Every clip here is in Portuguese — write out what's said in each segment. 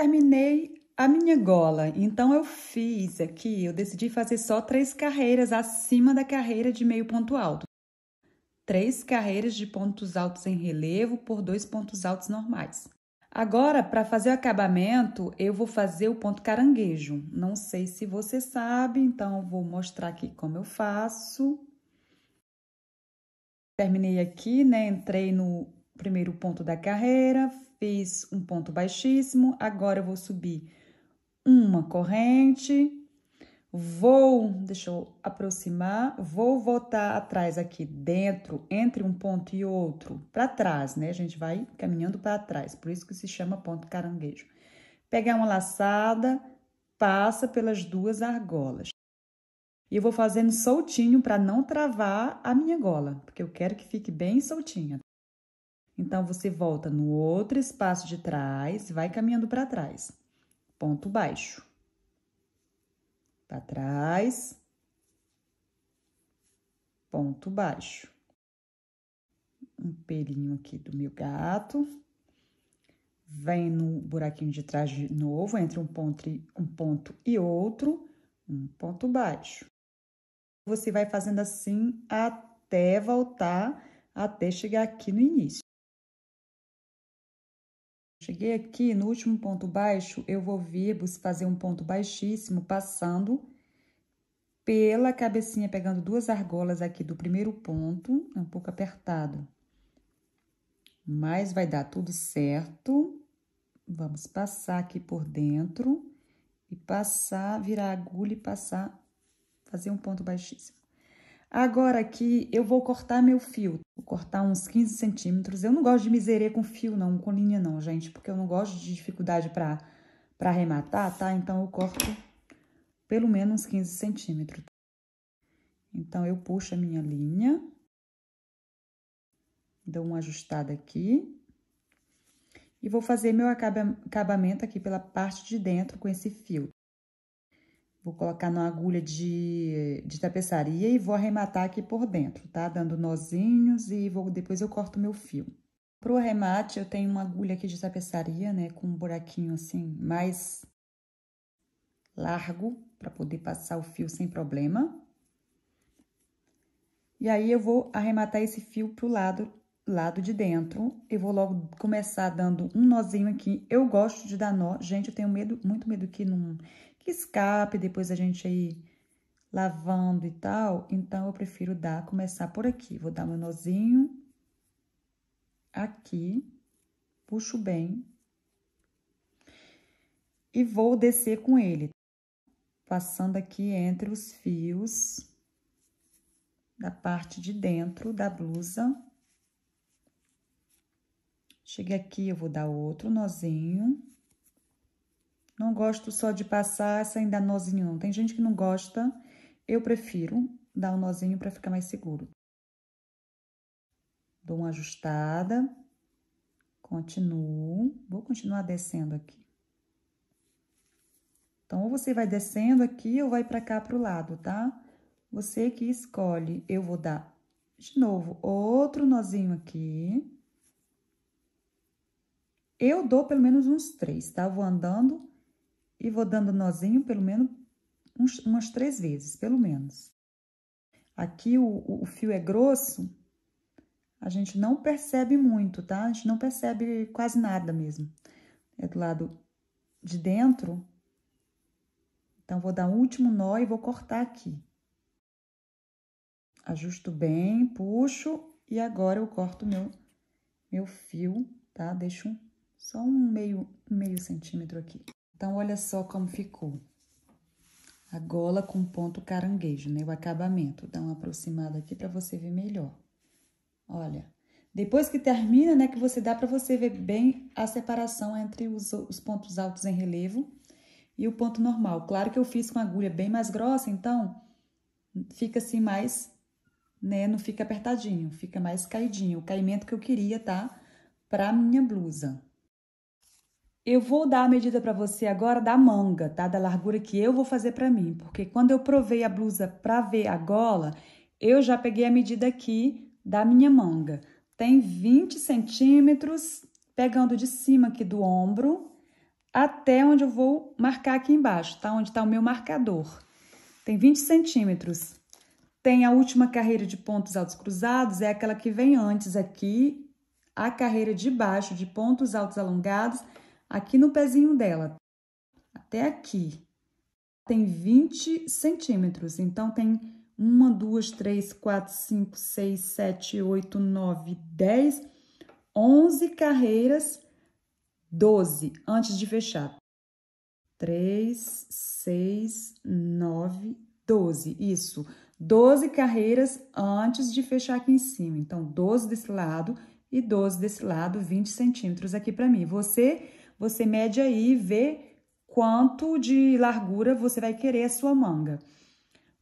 terminei a minha gola, então eu fiz aqui, eu decidi fazer só três carreiras acima da carreira de meio ponto alto. Três carreiras de pontos altos em relevo por dois pontos altos normais. Agora, para fazer o acabamento, eu vou fazer o ponto caranguejo. Não sei se você sabe, então vou mostrar aqui como eu faço. Terminei aqui, né? Entrei no primeiro ponto da carreira, fiz um ponto baixíssimo, agora eu vou subir uma corrente, vou, deixa eu aproximar, vou voltar atrás aqui dentro, entre um ponto e outro, para trás, né? A gente vai caminhando para trás, por isso que se chama ponto caranguejo. Pegar uma laçada, passa pelas duas argolas. E eu vou fazendo soltinho para não travar a minha gola, porque eu quero que fique bem soltinha. Então, você volta no outro espaço de trás, vai caminhando para trás. Ponto baixo. Para trás. Ponto baixo. Um pelinho aqui do meu gato. Vem no buraquinho de trás de novo, entre um ponto e, um ponto e outro, um ponto baixo. Você vai fazendo assim até voltar, até chegar aqui no início. Cheguei aqui no último ponto baixo, eu vou vir fazer um ponto baixíssimo, passando pela cabecinha, pegando duas argolas aqui do primeiro ponto, é um pouco apertado. Mas vai dar tudo certo. Vamos passar aqui por dentro e passar, virar a agulha e passar, fazer um ponto baixíssimo. Agora aqui eu vou cortar meu fio, vou cortar uns 15 centímetros. Eu não gosto de miserê com fio não, com linha não, gente, porque eu não gosto de dificuldade para arrematar, tá? Então eu corto pelo menos uns 15 centímetros. Então eu puxo a minha linha, dou uma ajustada aqui. E vou fazer meu acabamento aqui pela parte de dentro com esse fio. Vou colocar na agulha de, de tapeçaria e vou arrematar aqui por dentro, tá? Dando nozinhos e vou, depois eu corto meu fio. Pro arremate, eu tenho uma agulha aqui de tapeçaria, né? Com um buraquinho assim, mais largo, para poder passar o fio sem problema. E aí, eu vou arrematar esse fio pro lado lado de dentro. Eu vou logo começar dando um nozinho aqui. Eu gosto de dar nó. Gente, eu tenho medo, muito medo que não que escape, depois a gente aí lavando e tal. Então, eu prefiro dar, começar por aqui. Vou dar meu nozinho aqui, puxo bem e vou descer com ele, passando aqui entre os fios da parte de dentro da blusa. Cheguei aqui, eu vou dar outro nozinho. Não gosto só de passar sem dar nozinho, não. Tem gente que não gosta. Eu prefiro dar um nozinho para ficar mais seguro. Dou uma ajustada. Continuo. Vou continuar descendo aqui. Então, ou você vai descendo aqui ou vai para cá para o lado, tá? Você que escolhe. Eu vou dar de novo outro nozinho aqui. Eu dou pelo menos uns três, tá? Vou andando e vou dando nozinho pelo menos uns, umas três vezes, pelo menos. Aqui o, o fio é grosso, a gente não percebe muito, tá? A gente não percebe quase nada mesmo. É do lado de dentro. Então, vou dar um último nó e vou cortar aqui. Ajusto bem, puxo e agora eu corto meu, meu fio, tá? Deixo um só um meio, meio centímetro aqui. Então, olha só como ficou. A gola com ponto caranguejo, né? O acabamento. Dá uma aproximada aqui para você ver melhor. Olha. Depois que termina, né? Que você dá para você ver bem a separação entre os, os pontos altos em relevo e o ponto normal. Claro que eu fiz com agulha bem mais grossa, então fica assim mais, né, não fica apertadinho, fica mais caidinho, o caimento que eu queria, tá? Para minha blusa. Eu vou dar a medida para você agora da manga, tá? Da largura que eu vou fazer para mim, porque quando eu provei a blusa para ver a gola, eu já peguei a medida aqui da minha manga. Tem 20 centímetros, pegando de cima aqui do ombro até onde eu vou marcar aqui embaixo, tá? Onde está o meu marcador. Tem 20 centímetros. Tem a última carreira de pontos altos cruzados, é aquela que vem antes aqui, a carreira de baixo de pontos altos alongados aqui no pezinho dela, até aqui, tem 20 centímetros. Então, tem 1, 2, 3, 4, 5, 6, 7, 8, 9, 10, 11 carreiras, 12 antes de fechar. 3, 6, 9, 12. Isso. 12 carreiras antes de fechar aqui em cima. Então, 12 desse lado e 12 desse lado, 20 centímetros aqui para mim. Você você mede aí e vê quanto de largura você vai querer a sua manga.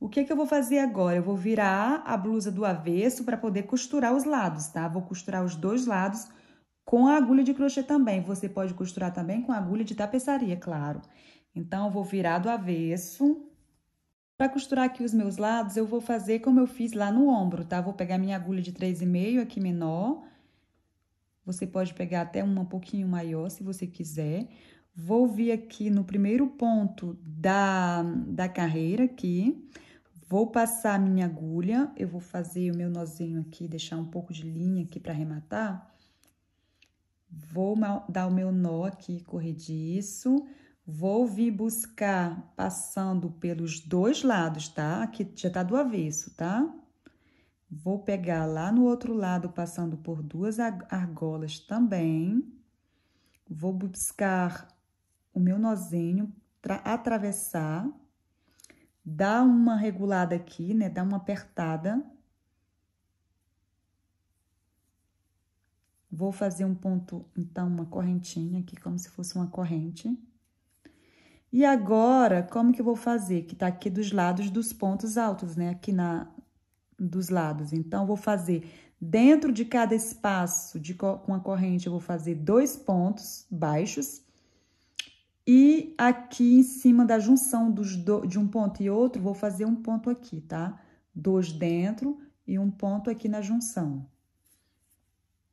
O que, que eu vou fazer agora? Eu vou virar a blusa do avesso para poder costurar os lados, tá? Vou costurar os dois lados com a agulha de crochê também. Você pode costurar também com a agulha de tapeçaria, claro. Então, eu vou virar do avesso. Para costurar aqui os meus lados, eu vou fazer como eu fiz lá no ombro, tá? Vou pegar minha agulha de 3,5 aqui menor, você pode pegar até uma um pouquinho maior, se você quiser. Vou vir aqui no primeiro ponto da, da carreira aqui. Vou passar a minha agulha, eu vou fazer o meu nozinho aqui, deixar um pouco de linha aqui para arrematar. Vou dar o meu nó aqui corrediço. Vou vir buscar passando pelos dois lados, tá? Aqui já tá do avesso, tá? Vou pegar lá no outro lado, passando por duas argolas também. Vou buscar o meu nozinho, atravessar, dar uma regulada aqui, né? Dar uma apertada. Vou fazer um ponto, então, uma correntinha aqui, como se fosse uma corrente. E agora, como que eu vou fazer? Que tá aqui dos lados dos pontos altos, né? Aqui na dos lados. Então, vou fazer dentro de cada espaço de, com a corrente, eu vou fazer dois pontos baixos. E aqui em cima da junção dos do, de um ponto e outro, vou fazer um ponto aqui, tá? Dois dentro e um ponto aqui na junção.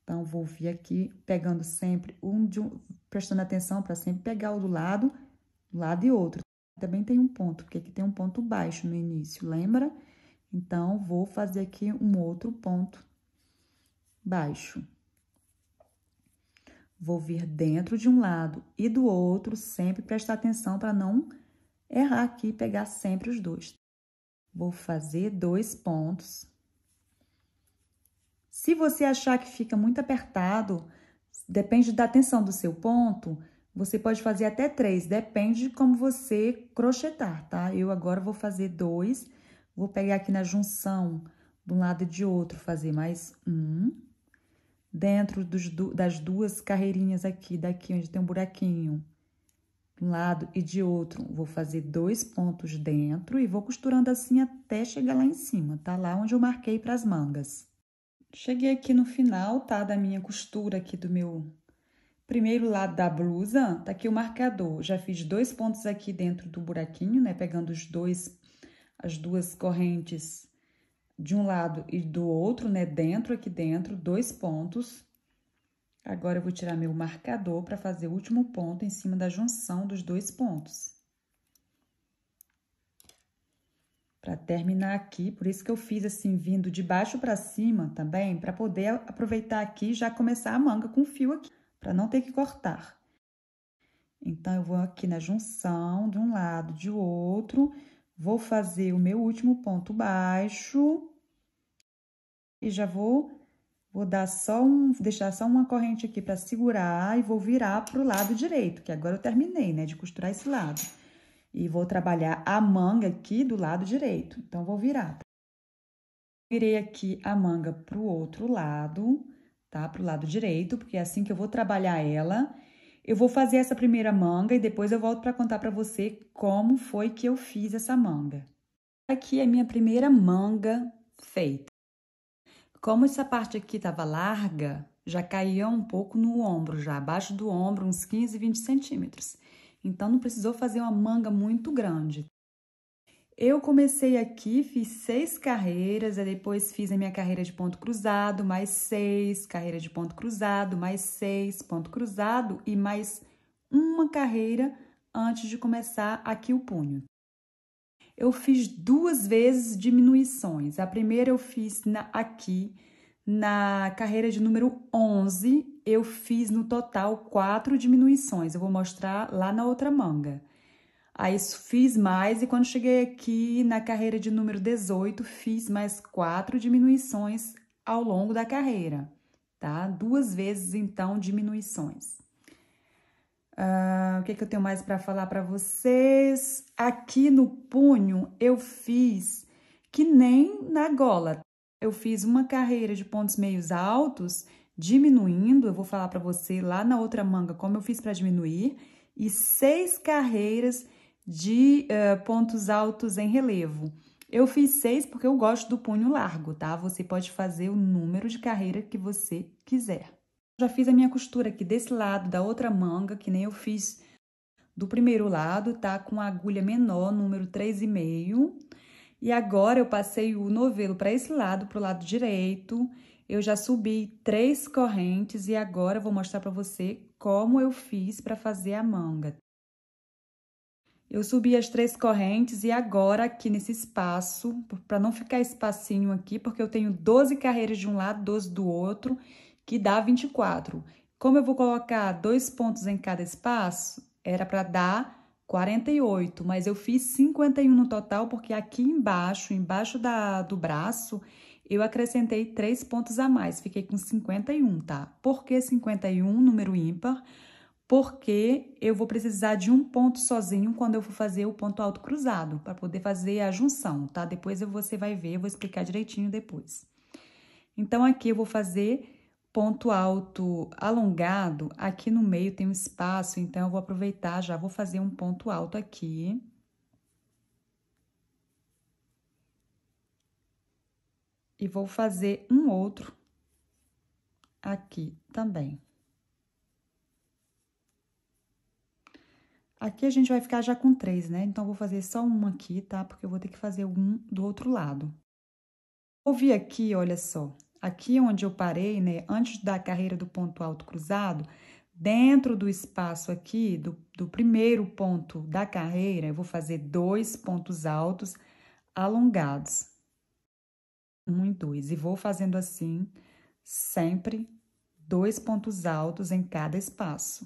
Então, vou vir aqui pegando sempre um, de um prestando atenção para sempre pegar o do lado, lado e outro. Também tem um ponto, porque aqui tem um ponto baixo no início, lembra? Lembra? Então, vou fazer aqui um outro ponto baixo. Vou vir dentro de um lado e do outro, sempre prestar atenção para não errar aqui e pegar sempre os dois. Vou fazer dois pontos. Se você achar que fica muito apertado, depende da tensão do seu ponto, você pode fazer até três, depende de como você crochetar, tá? Eu agora vou fazer dois Vou pegar aqui na junção de um lado e de outro, fazer mais um. Dentro dos, das duas carreirinhas aqui, daqui onde tem um buraquinho, de um lado e de outro, vou fazer dois pontos dentro e vou costurando assim até chegar lá em cima, tá? Lá onde eu marquei para as mangas. Cheguei aqui no final, tá? Da minha costura aqui do meu primeiro lado da blusa, tá aqui o marcador. Já fiz dois pontos aqui dentro do buraquinho, né? Pegando os dois as duas correntes de um lado e do outro, né? Dentro, aqui dentro, dois pontos. Agora eu vou tirar meu marcador para fazer o último ponto em cima da junção dos dois pontos. Para terminar aqui, por isso que eu fiz assim, vindo de baixo para cima também, para poder aproveitar aqui e já começar a manga com fio aqui, para não ter que cortar. Então, eu vou aqui na junção de um lado, de outro, Vou fazer o meu último ponto baixo e já vou vou dar só um, deixar só uma corrente aqui para segurar e vou virar pro lado direito, que agora eu terminei, né, de costurar esse lado. E vou trabalhar a manga aqui do lado direito. Então vou virar. Tá? Virei aqui a manga pro outro lado, tá? Pro lado direito, porque é assim que eu vou trabalhar ela eu vou fazer essa primeira manga e depois eu volto para contar para você como foi que eu fiz essa manga. Aqui é a minha primeira manga feita. Como essa parte aqui estava larga, já caía um pouco no ombro, já abaixo do ombro, uns 15, 20 centímetros. Então, não precisou fazer uma manga muito grande. Eu comecei aqui, fiz seis carreiras, depois fiz a minha carreira de ponto cruzado, mais seis, carreira de ponto cruzado, mais seis, ponto cruzado e mais uma carreira antes de começar aqui o punho. Eu fiz duas vezes diminuições. A primeira eu fiz na, aqui, na carreira de número 11, eu fiz no total quatro diminuições. Eu vou mostrar lá na outra manga. Aí fiz mais e quando cheguei aqui na carreira de número 18, fiz mais quatro diminuições ao longo da carreira, tá? Duas vezes, então, diminuições. Uh, o que, que eu tenho mais para falar para vocês? Aqui no punho eu fiz que nem na gola. Eu fiz uma carreira de pontos meios altos, diminuindo. Eu vou falar para você lá na outra manga como eu fiz para diminuir. E seis carreiras de uh, pontos altos em relevo. Eu fiz seis porque eu gosto do punho largo, tá? Você pode fazer o número de carreira que você quiser. Já fiz a minha costura aqui desse lado da outra manga, que nem eu fiz do primeiro lado, tá? Com a agulha menor, número 3,5. E agora eu passei o novelo para esse lado, para o lado direito. Eu já subi três correntes e agora eu vou mostrar para você como eu fiz para fazer a manga. Eu subi as três correntes e agora aqui nesse espaço, para não ficar espacinho aqui, porque eu tenho 12 carreiras de um lado, 12 do outro, que dá 24. Como eu vou colocar dois pontos em cada espaço, era para dar 48, mas eu fiz 51 no total, porque aqui embaixo, embaixo da, do braço, eu acrescentei três pontos a mais, fiquei com 51, tá? Por que 51, número ímpar? porque eu vou precisar de um ponto sozinho quando eu for fazer o ponto alto cruzado, para poder fazer a junção, tá? Depois você vai ver, eu vou explicar direitinho depois. Então, aqui eu vou fazer ponto alto alongado, aqui no meio tem um espaço, então eu vou aproveitar, já vou fazer um ponto alto aqui. E vou fazer um outro aqui também. Aqui a gente vai ficar já com três, né? Então, vou fazer só um aqui, tá? Porque eu vou ter que fazer um do outro lado. Vou vir aqui, olha só. Aqui onde eu parei, né? Antes da carreira do ponto alto cruzado, dentro do espaço aqui, do, do primeiro ponto da carreira, eu vou fazer dois pontos altos alongados. Um e dois. E vou fazendo assim, sempre dois pontos altos em cada espaço.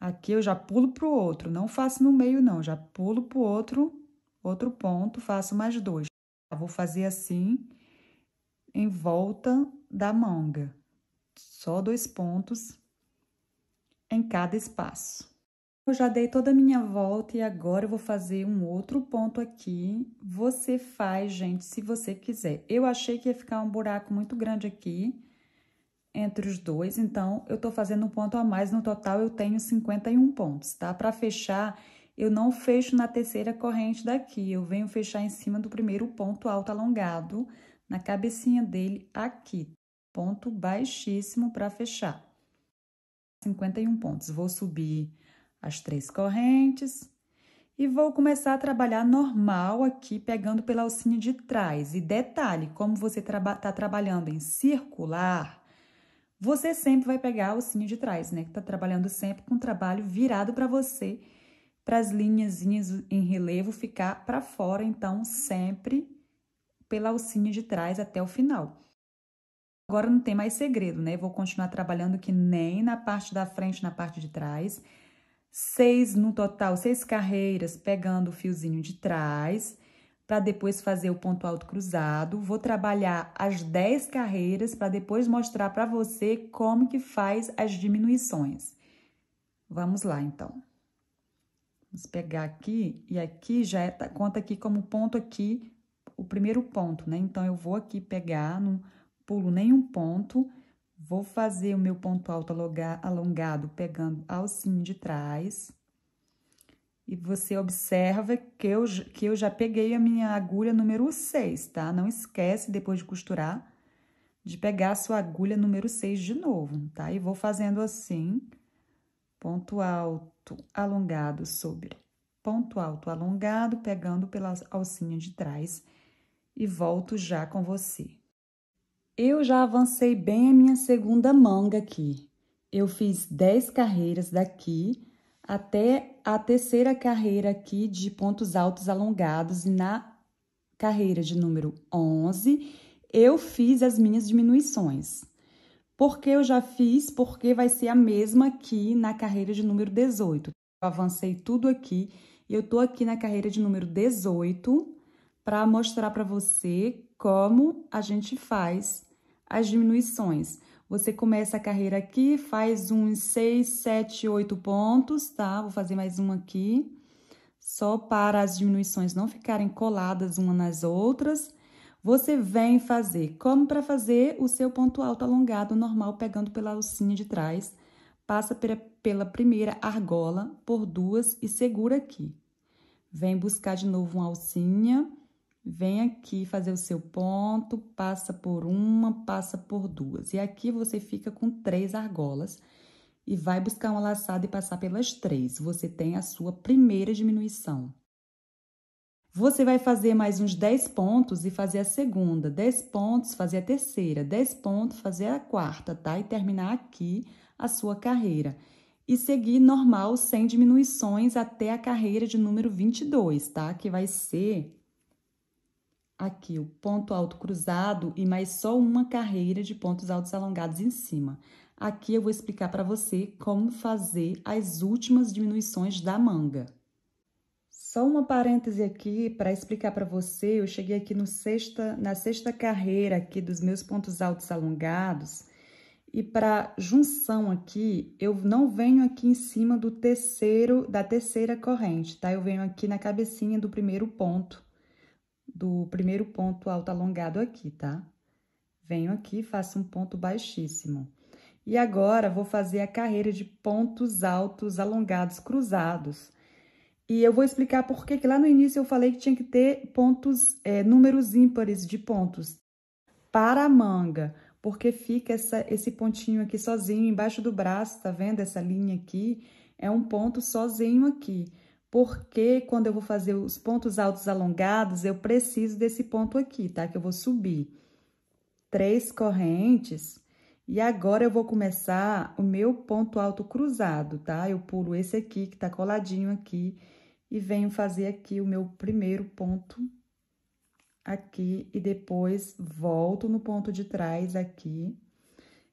Aqui eu já pulo para o outro, não faço no meio não, já pulo para o outro, outro ponto, faço mais dois. Eu vou fazer assim, em volta da manga, só dois pontos em cada espaço. Eu já dei toda a minha volta e agora eu vou fazer um outro ponto aqui. Você faz, gente, se você quiser. Eu achei que ia ficar um buraco muito grande aqui, entre os dois, então eu estou fazendo um ponto a mais, no total eu tenho 51 pontos, tá? Para fechar, eu não fecho na terceira corrente daqui, eu venho fechar em cima do primeiro ponto alto alongado, na cabecinha dele aqui, ponto baixíssimo para fechar. 51 pontos, vou subir as três correntes e vou começar a trabalhar normal aqui, pegando pela alcinha de trás. E detalhe, como você está trabalhando em circular, você sempre vai pegar o sino de trás, né? Que tá trabalhando sempre com o trabalho virado para você, para as linhazinhas em relevo ficar para fora, então sempre pela alcinha de trás até o final. Agora não tem mais segredo, né? Vou continuar trabalhando que nem na parte da frente, na parte de trás. Seis no total, seis carreiras, pegando o fiozinho de trás para depois fazer o ponto alto cruzado. Vou trabalhar as 10 carreiras para depois mostrar para você como que faz as diminuições. Vamos lá, então. Vamos pegar aqui e aqui já é, tá, conta aqui como ponto aqui, o primeiro ponto, né? Então, eu vou aqui pegar, não pulo nenhum ponto, vou fazer o meu ponto alto alongado pegando alcinho de trás e você observa que eu, que eu já peguei a minha agulha número 6, tá? Não esquece, depois de costurar, de pegar a sua agulha número 6 de novo, tá? E vou fazendo assim, ponto alto alongado sobre ponto alto alongado, pegando pela alcinha de trás e volto já com você. Eu já avancei bem a minha segunda manga aqui. Eu fiz 10 carreiras daqui até a terceira carreira aqui de pontos altos alongados. e Na carreira de número 11, eu fiz as minhas diminuições. Porque eu já fiz, porque vai ser a mesma aqui na carreira de número 18. Eu avancei tudo aqui e eu tô aqui na carreira de número 18 para mostrar para você como a gente faz as diminuições. Você começa a carreira aqui, faz uns 6, 7, 8 pontos, tá? Vou fazer mais um aqui, só para as diminuições não ficarem coladas uma nas outras. Você vem fazer como para fazer o seu ponto alto alongado normal, pegando pela alcinha de trás, passa pela primeira argola por duas e segura aqui. Vem buscar de novo uma alcinha, Vem aqui fazer o seu ponto, passa por uma, passa por duas. E aqui você fica com três argolas e vai buscar uma laçada e passar pelas três. Você tem a sua primeira diminuição. Você vai fazer mais uns 10 pontos e fazer a segunda, 10 pontos, fazer a terceira, 10 pontos, fazer a quarta, tá? E terminar aqui a sua carreira. E seguir normal, sem diminuições, até a carreira de número 22, tá? Que vai ser aqui o ponto alto cruzado e mais só uma carreira de pontos altos alongados em cima. Aqui eu vou explicar para você como fazer as últimas diminuições da manga. Só uma parêntese aqui para explicar para você, eu cheguei aqui no sexta, na sexta carreira aqui dos meus pontos altos alongados, e para junção aqui, eu não venho aqui em cima do terceiro, da terceira corrente, tá? Eu venho aqui na cabecinha do primeiro ponto do primeiro ponto alto alongado aqui, tá? Venho aqui, faço um ponto baixíssimo. E agora, vou fazer a carreira de pontos altos alongados cruzados. E eu vou explicar por que lá no início eu falei que tinha que ter pontos, é, números ímpares de pontos para a manga, porque fica essa, esse pontinho aqui sozinho embaixo do braço, tá vendo? Essa linha aqui é um ponto sozinho aqui porque quando eu vou fazer os pontos altos alongados, eu preciso desse ponto aqui, tá? Que eu vou subir três correntes e agora eu vou começar o meu ponto alto cruzado, tá? Eu pulo esse aqui que tá coladinho aqui e venho fazer aqui o meu primeiro ponto aqui e depois volto no ponto de trás aqui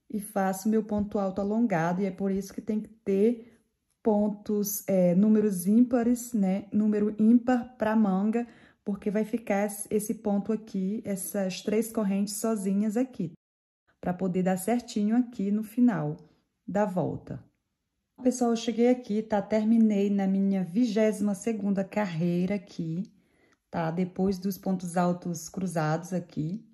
e faço meu ponto alto alongado e é por isso que tem que ter pontos, é, números ímpares, né? Número ímpar para manga, porque vai ficar esse ponto aqui, essas três correntes sozinhas aqui, para poder dar certinho aqui no final da volta. Pessoal, eu cheguei aqui, tá? Terminei na minha 22ª carreira aqui, tá? Depois dos pontos altos cruzados aqui.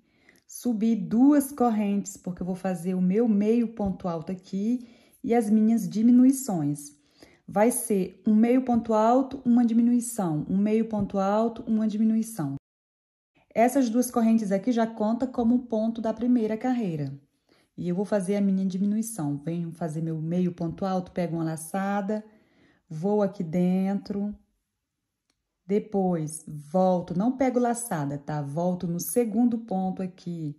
Subi duas correntes, porque eu vou fazer o meu meio ponto alto aqui e as minhas diminuições vai ser um meio ponto alto, uma diminuição, um meio ponto alto, uma diminuição. Essas duas correntes aqui já conta como ponto da primeira carreira. E eu vou fazer a minha diminuição. Venho fazer meu meio ponto alto, pego uma laçada, vou aqui dentro. Depois volto, não pego laçada, tá? Volto no segundo ponto aqui.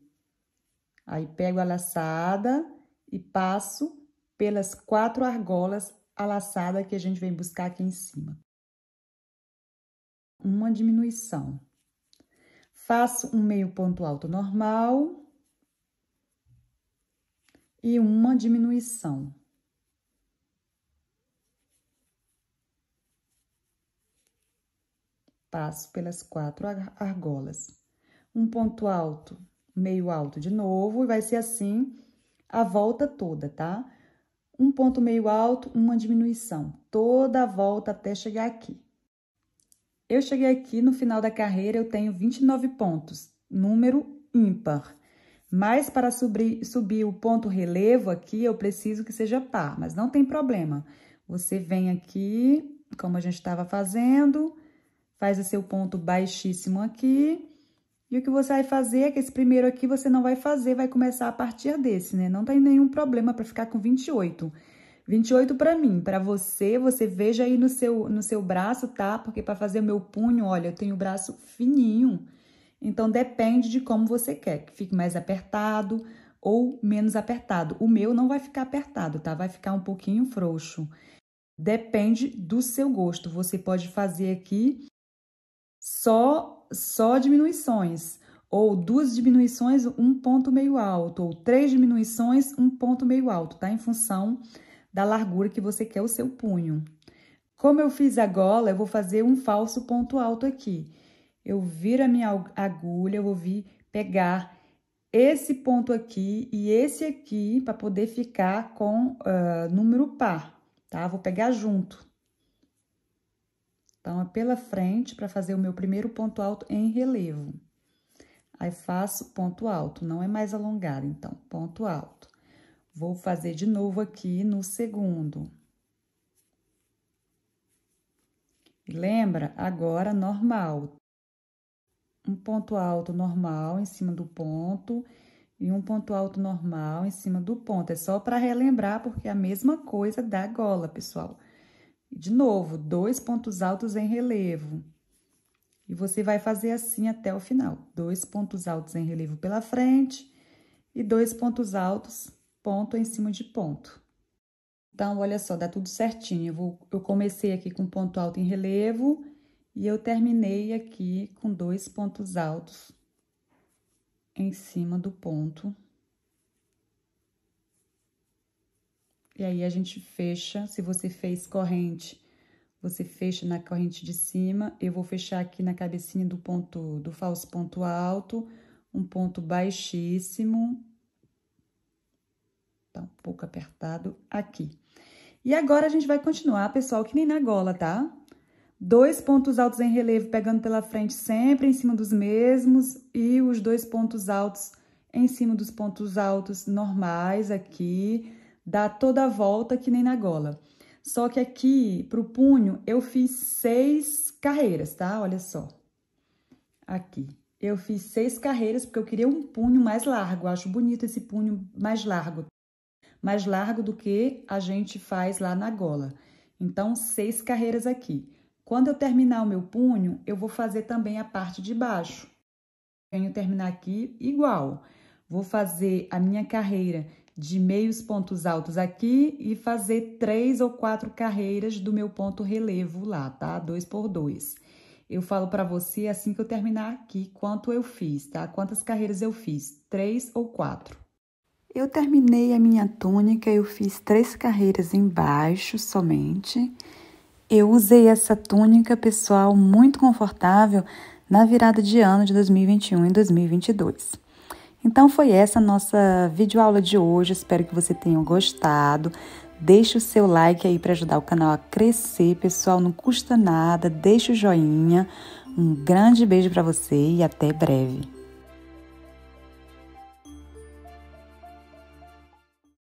Aí pego a laçada e passo pelas quatro argolas a laçada que a gente vem buscar aqui em cima. Uma diminuição. Faço um meio ponto alto normal e uma diminuição. Passo pelas quatro argolas. Um ponto alto, meio alto de novo, e vai ser assim a volta toda, tá? um ponto meio alto, uma diminuição, toda a volta até chegar aqui. Eu cheguei aqui no final da carreira, eu tenho 29 pontos, número ímpar. Mas para subir, subir o ponto relevo aqui, eu preciso que seja par, mas não tem problema. Você vem aqui, como a gente estava fazendo, faz o seu ponto baixíssimo aqui e o que você vai fazer é que esse primeiro aqui você não vai fazer, vai começar a partir desse, né? Não tem nenhum problema para ficar com 28. 28 para mim, para você, você veja aí no seu, no seu braço, tá? Porque para fazer o meu punho, olha, eu tenho o braço fininho. Então, depende de como você quer, que fique mais apertado ou menos apertado. O meu não vai ficar apertado, tá? Vai ficar um pouquinho frouxo. Depende do seu gosto. Você pode fazer aqui só só diminuições, ou duas diminuições, um ponto meio alto, ou três diminuições, um ponto meio alto, tá? Em função da largura que você quer o seu punho. Como eu fiz a gola, eu vou fazer um falso ponto alto aqui. Eu viro a minha agulha, eu vou vir pegar esse ponto aqui e esse aqui para poder ficar com uh, número par, tá? Vou pegar junto. Então, é pela frente para fazer o meu primeiro ponto alto em relevo. Aí, faço ponto alto, não é mais alongado, então, ponto alto. Vou fazer de novo aqui no segundo. E lembra? Agora, normal. Um ponto alto normal em cima do ponto e um ponto alto normal em cima do ponto. É só para relembrar, porque é a mesma coisa da gola, pessoal. E de novo, dois pontos altos em relevo. E você vai fazer assim até o final. Dois pontos altos em relevo pela frente e dois pontos altos, ponto em cima de ponto. Então, olha só, dá tudo certinho. Eu, vou, eu comecei aqui com ponto alto em relevo e eu terminei aqui com dois pontos altos em cima do ponto E aí a gente fecha, se você fez corrente, você fecha na corrente de cima, eu vou fechar aqui na cabecinha do ponto, do falso ponto alto, um ponto baixíssimo, tá um pouco apertado aqui. E agora a gente vai continuar, pessoal, que nem na gola, tá? Dois pontos altos em relevo pegando pela frente sempre em cima dos mesmos e os dois pontos altos em cima dos pontos altos normais aqui dá toda a volta que nem na gola. Só que aqui, pro punho, eu fiz seis carreiras, tá? Olha só. Aqui. Eu fiz seis carreiras porque eu queria um punho mais largo. Eu acho bonito esse punho mais largo. Mais largo do que a gente faz lá na gola. Então, seis carreiras aqui. Quando eu terminar o meu punho, eu vou fazer também a parte de baixo. Venho terminar aqui igual. Vou fazer a minha carreira de meios pontos altos aqui e fazer três ou quatro carreiras do meu ponto relevo lá, tá? Dois por dois. Eu falo para você assim que eu terminar aqui quanto eu fiz, tá? Quantas carreiras eu fiz? Três ou quatro? Eu terminei a minha túnica, eu fiz três carreiras embaixo somente. Eu usei essa túnica, pessoal, muito confortável na virada de ano de 2021 e 2022. Então foi essa nossa videoaula de hoje, espero que você tenha gostado. Deixe o seu like aí para ajudar o canal a crescer, pessoal, não custa nada, deixa o joinha. Um grande beijo para você e até breve.